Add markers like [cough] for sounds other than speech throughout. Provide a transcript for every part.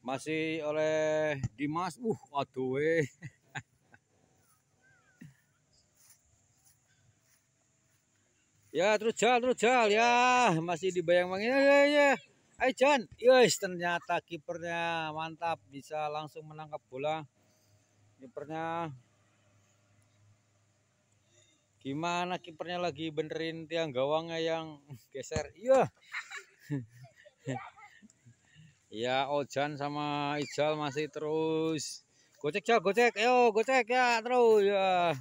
masih oleh Dimas uh aduh eh. [laughs] ya terus jal terus jal ya masih dibayang-bayang ya ya ya Hai Jan yes ya, ternyata kipernya mantap bisa langsung menangkap bola kipernya Gimana kipernya lagi benerin tiang gawangnya yang geser. Iya. ya Ojan sama Ijal masih terus gocek Jal, gocek. Ayo gocek ya terus ya.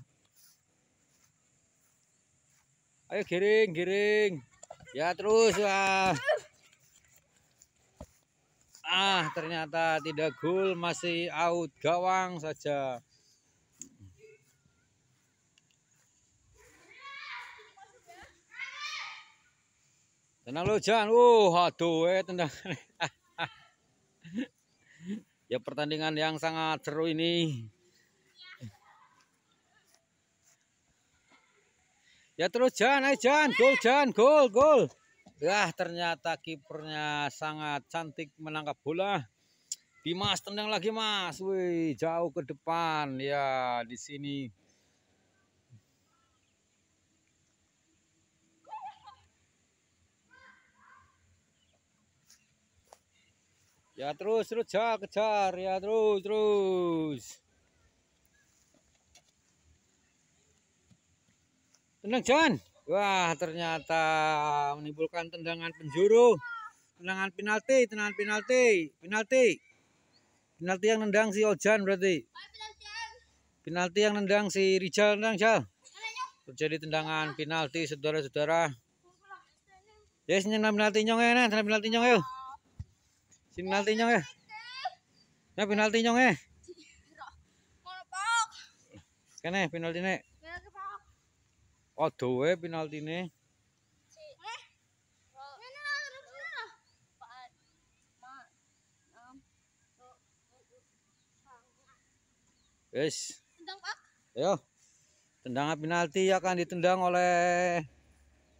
Ayo giring, giring. Ya terus ya. Ah, ternyata tidak gol, masih out gawang saja. Tenang lu Jan. Uh, aduh eh tenang. [laughs] ya pertandingan yang sangat seru ini. Ya terus Jan, ayo Jan, gol Jan, gol, gol. Wah ternyata kipernya sangat cantik menangkap bola. Dimas tendang lagi Mas. Wih, jauh ke depan. Ya, di sini Ya terus terus jar kejar ya terus terus. Tenang John. Wah ternyata menimbulkan tendangan penjuru, tendangan penalti, tendangan penalti, penalti, penalti yang nendang si Ojan berarti. Penalti yang nendang si Rizal nendang Jal. Terjadi tendangan penalti saudara-saudara. Yes, ya, nyenam penalti nyong ya, nyenam penalti nyong yuk. penalti nyong eh. Ya penalti nyong eh. Kene penalti ne. Oh dowe penalti ne. Wes. Tendang, Pak. Ayo. Tendangan penalti akan ditendang oleh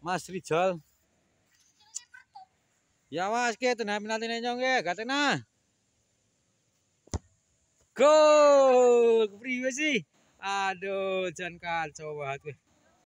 Mas Rijal Ya mas, kita nanti nanti nyong ya, gak tenang. Go, kepriwe sih. Aduh, jangan kal coba banget.